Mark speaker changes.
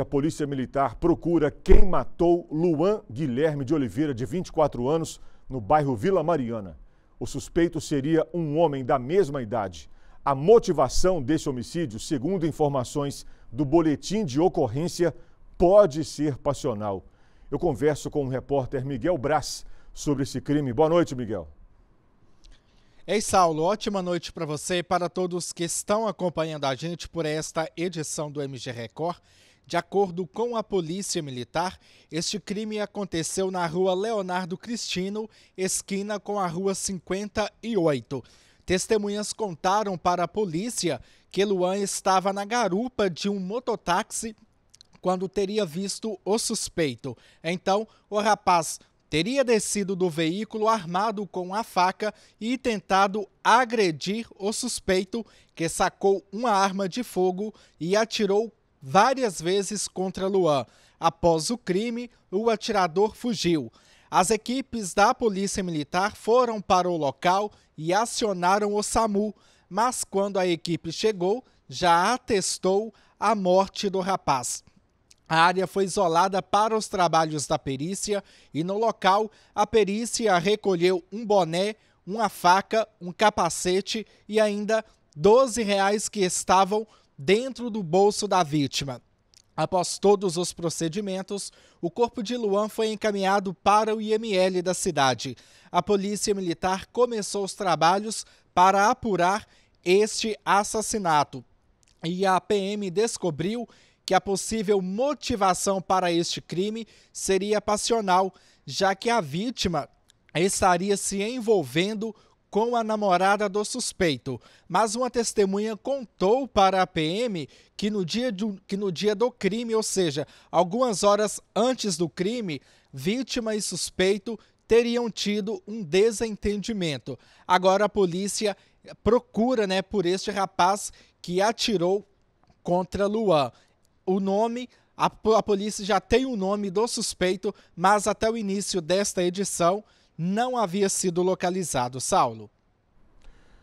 Speaker 1: A Polícia Militar procura quem matou Luan Guilherme de Oliveira, de 24 anos, no bairro Vila Mariana. O suspeito seria um homem da mesma idade. A motivação desse homicídio, segundo informações do boletim de ocorrência, pode ser passional. Eu converso com o repórter Miguel Braz sobre esse crime. Boa noite, Miguel.
Speaker 2: Ei, Saulo, ótima noite para você e para todos que estão acompanhando a gente por esta edição do MG Record. De acordo com a Polícia Militar, este crime aconteceu na rua Leonardo Cristino, esquina com a rua 58. Testemunhas contaram para a polícia que Luan estava na garupa de um mototáxi quando teria visto o suspeito. Então, o rapaz teria descido do veículo armado com a faca e tentado agredir o suspeito, que sacou uma arma de fogo e atirou várias vezes contra Luan. Após o crime, o atirador fugiu. As equipes da Polícia Militar foram para o local e acionaram o SAMU, mas quando a equipe chegou, já atestou a morte do rapaz. A área foi isolada para os trabalhos da perícia e no local a perícia recolheu um boné, uma faca, um capacete e ainda 12 reais que estavam dentro do bolso da vítima. Após todos os procedimentos, o corpo de Luan foi encaminhado para o IML da cidade. A Polícia Militar começou os trabalhos para apurar este assassinato. E a PM descobriu que a possível motivação para este crime seria passional, já que a vítima estaria se envolvendo com a namorada do suspeito, mas uma testemunha contou para a PM que no dia do, que no dia do crime, ou seja, algumas horas antes do crime, vítima e suspeito teriam tido um desentendimento. Agora a polícia procura, né, por este rapaz que atirou contra Luan. O nome a, a polícia já tem o nome do suspeito, mas até o início desta edição não havia sido localizado Saulo.